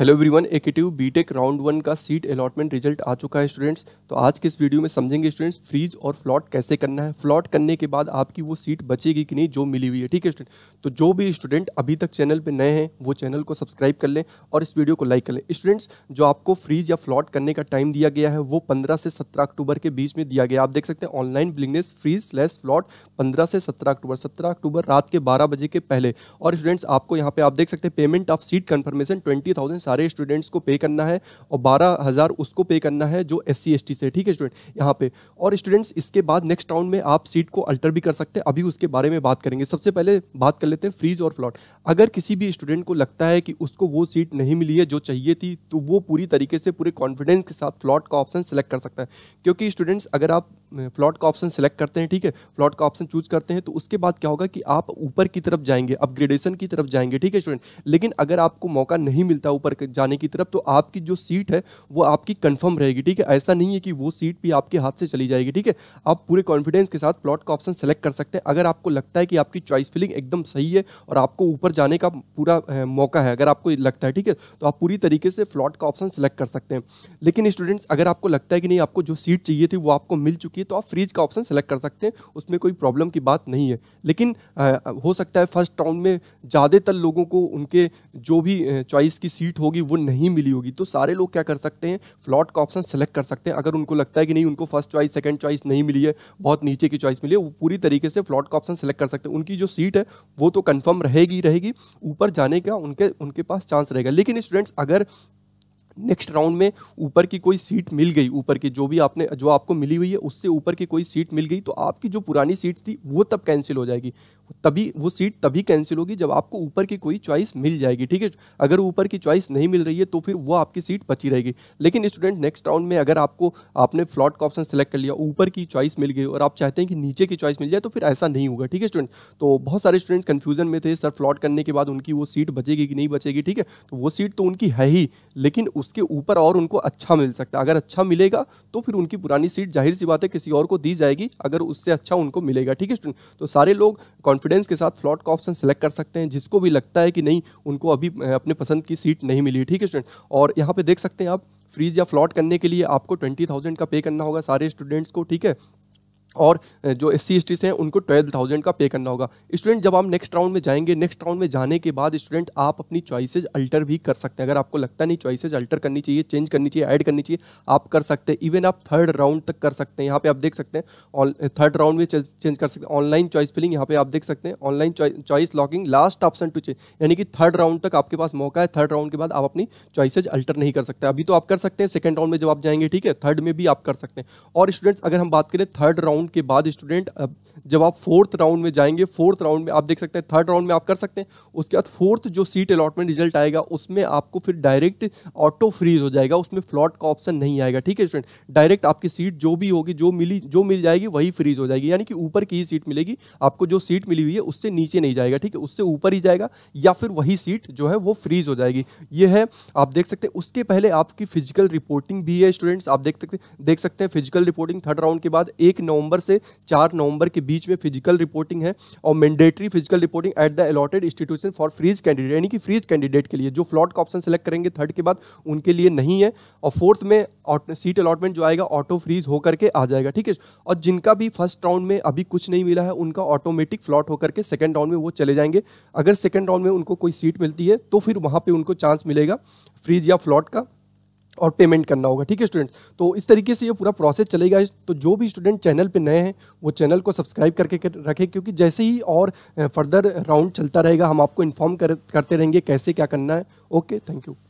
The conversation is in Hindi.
हेलो एवरीवन एकेटिव बीटेक राउंड वन का सीट अलॉटमेंट रिजल्ट आ चुका है स्टूडेंट्स तो आज के इस वीडियो में समझेंगे स्टूडेंट्स फ्रीज और फ्लॉट कैसे करना है फ्लॉट करने के बाद आपकी वो सीट बचेगी कि नहीं जो मिली हुई है ठीक है स्टूडेंट तो जो भी स्टूडेंट अभी तक चैनल पे नए हैं वो चैनल को सब्सक्राइब कर लें और इस वीडियो को लाइक कर लें स्टूडेंट्स जो आपको फ्रीज या फ्लॉट करने का टाइम दिया गया है वो पंद्रह से सत्रह अक्टूबर के बीच में दिया गया आप देख सकते हैं online willingness freeze slash float पंद्रह से सत्रह अक्टूबर सत्रह अक्टूबर रात के बारह बजे के पहले और स्टूडेंट्स आपको यहाँ पे आप देख सकते हैं payment of seat confirmation twenty सारे स्टूडेंट्स को पे करना है और बारह हज़ार उसको पे करना है जो एस सी से ठीक है स्टूडेंट यहाँ पे और स्टूडेंट्स इसके बाद नेक्स्ट राउंड में आप सीट को अल्टर भी कर सकते हैं अभी उसके बारे में बात करेंगे सबसे पहले बात कर लेते हैं फ्रीज और फ्लॉट अगर किसी भी स्टूडेंट को लगता है कि उसको वो सीट नहीं मिली है जो चाहिए थी तो वो पूरी तरीके से पूरे कॉन्फिडेंस के साथ फ्लॉट का ऑप्शन सेलेक्ट कर सकता है क्योंकि स्टूडेंट्स अगर आप प्लॉट का ऑप्शन सेलेक्ट करते हैं ठीक है प्लॉट का ऑप्शन चूज करते हैं तो उसके बाद क्या होगा कि आप ऊपर की तरफ जाएंगे अपग्रेडेशन की तरफ जाएंगे ठीक है स्टूडेंट लेकिन अगर आपको मौका नहीं मिलता ऊपर जाने की तरफ तो आपकी जो सीट है वो आपकी कन्फर्म रहेगी ठीक है ऐसा नहीं है कि वो सीट भी आपके हाथ से चली जाएगी ठीक है आप पूरे कॉन्फिडेंस के साथ प्लॉट का ऑप्शन सेलेक्ट कर सकते हैं अगर आपको लगता है कि आपकी चॉइस फिलिंग एकदम सही है और आपको ऊपर जाने का पूरा मौका है अगर आपको लगता है ठीक है तो आप पूरी तरीके से प्लॉट का ऑप्शन सेलेक्ट कर सकते हैं लेकिन स्टूडेंट्स अगर आपको लगता है कि नहीं आपको जो सीट चाहिए थी वो आपको मिल चुकी है चाहिए तो आप फ्रीज का ऑप्शन सेलेक्ट कर सकते हैं उसमें कोई प्रॉब्लम की बात नहीं है लेकिन हो सकता है फर्स्ट राउंड में ज़्यादातर लोगों को उनके जो भी चॉइस की सीट होगी वो नहीं मिली होगी तो सारे लोग क्या कर सकते हैं फ्लॉट का ऑप्शन सेलेक्ट कर सकते हैं अगर उनको लगता है कि नहीं उनको फर्स्ट चॉइस सेकेंड चॉइस नहीं मिली है बहुत नीचे की चॉइस मिली है वो पूरी तरीके से फ्लॉट का ऑप्शन सेलेक्ट कर सकते हैं उनकी जो सीट है वो तो कन्फर्म रहेगी रहेगी ऊपर जाने का उनके उनके पास चांस रहेगा लेकिन स्टूडेंट्स अगर नेक्स्ट राउंड में ऊपर की कोई सीट मिल गई ऊपर की जो भी आपने जो आपको मिली हुई है उससे ऊपर की कोई सीट मिल गई तो आपकी जो पुरानी सीट थी वो तब कैंसिल हो जाएगी तभी वो सीट तभी कैंसिल होगी जब आपको ऊपर की कोई चॉइस मिल जाएगी ठीक है अगर ऊपर की चॉइस नहीं मिल रही है तो फिर वो आपकी सीट बची रहेगी लेकिन स्टूडेंट नेक्स्ट राउंड में अगर आपको आपने फ्लॉट का ऑप्शन सेलेक्ट कर लिया ऊपर की चॉइस मिल गई और आप चाहते हैं कि नीचे की चॉइस मिल जाए तो फिर ऐसा नहीं होगा ठीक है स्टूडेंट तो बहुत सारे स्टूडेंट्स कन्फ्यूजन में थे सर फ्लॉट करने के बाद उनकी वो सीट बचेगी कि नहीं बचेगी ठीक है तो वो सीट तो उनकी है ही लेकिन उसके ऊपर और उनको अच्छा मिल सकता है अगर अच्छा मिलेगा तो फिर उनकी पुरानी सीट जाहिर सी बात है किसी और को दी जाएगी अगर उससे अच्छा उनको मिलेगा ठीक है स्टूडेंट तो सारे लोग कॉन्फिडेंस के साथ फ्लॉट का ऑप्शन सेलेक्ट कर सकते हैं जिसको भी लगता है कि नहीं उनको अभी अपने पसंद की सीट नहीं मिली ठीक है स्टूडेंट और यहाँ पे देख सकते हैं आप फ्रीज या फ्लॉट करने के लिए आपको ट्वेंटी थाउजेंड का पे करना होगा सारे स्टूडेंट्स को ठीक है और जो एस सी एस हैं उनको ट्वेल्व थाउजेंड का पे करना होगा स्टूडेंट जब आप नेक्स्ट राउंड में जाएंगे नेक्स्ट राउंड में जाने के बाद स्टूडेंट आप अपनी चॉइसेज अल्टर भी कर सकते हैं अगर आपको लगता नहीं चॉइसेज अल्टर करनी चाहिए चेंज करनी चाहिए ऐड करनी चाहिए आप कर सकते हैं इवन आप थर्ड राउंड तक कर सकते हैं यहाँ पे आप देख सकते हैं थर्ड राउंड में चेंज कर सकते हैं ऑनलाइन चॉइस फिलिंग यहाँ पे आप देख सकते हैं online choice locking last option to change यानी कि थर्ड राउंड तक आपके पास मौका है थर्ड राउंड के बाद आप अपनी चॉइसेज अल्टर नहीं कर सकते अभी तो आप कर सकते हैं सेकेंड राउंड में जब आप जाएंगे ठीक है थर्ड में भी आप कर सकते हैं और स्टूडेंट्स अगर हम बात करें थर्ड राउंड राउंड के बाद स्टूडेंट जब आप फोर्थ राउंड में जाएंगे फोर्थ राउंड में आप देख सकते हैं थर्ड राउंड में आप कर सकते हैं उसके बाद फोर्थ जो सीट अलॉटमेंट रिजल्ट आएगा उसमें आपको फिर डायरेक्ट ऑटो फ्रीज हो जाएगा उसमें फ्लॉट का ऑप्शन नहीं आएगा ठीक है स्टूडेंट डायरेक्ट आपकी सीट जो भी होगी जो मिली जो मिल जाएगी वही फ्रीज हो जाएगी यानी कि ऊपर की ही सीट मिलेगी आपको जो सीट मिली हुई है उससे नीचे नहीं जाएगा ठीक है उससे ऊपर ही जाएगा या फिर वही सीट जो है वो फ्रीज हो जाएगी ये है आप देख सकते हैं उसके पहले आपकी फिजिकल रिपोर्टिंग भी है स्टूडेंट्स आप देख सकते देख सकते हैं फिजिकल रिपोर्टिंग थर्ड राउंड के बाद एक नवंबर नवंबर से चार नवंबर के बीच में फिजिकल रिपोर्टिंग है और mandatory physical reporting at the allotted institution for freeze candidate यानी कि फ्रीज कैंडिडेट के लिए जो फ्लॉट का ऑप्शन सेलेक्ट करेंगे थर्ड के बाद उनके लिए नहीं है और फोर्थ में सीट अलॉटमेंट जो आएगा ऑटो फ्रीज होकर के आ जाएगा ठीक है और जिनका भी फर्स्ट राउंड में अभी कुछ नहीं मिला है उनका ऑटोमेटिक फ्लॉट होकर के सेकेंड राउंड में वो चले जाएंगे अगर सेकेंड राउंड में उनको कोई सीट मिलती है तो फिर वहाँ पर उनको चांस मिलेगा फ्रीज या फ्लॉट का और पेमेंट करना होगा ठीक है स्टूडेंट तो इस तरीके से ये पूरा प्रोसेस चलेगा तो जो भी स्टूडेंट चैनल पे नए हैं वो चैनल को सब्सक्राइब करके कर, रखें क्योंकि जैसे ही और फर्दर राउंड चलता रहेगा हम आपको इन्फॉर्म कर, करते रहेंगे कैसे क्या करना है ओके थैंक यू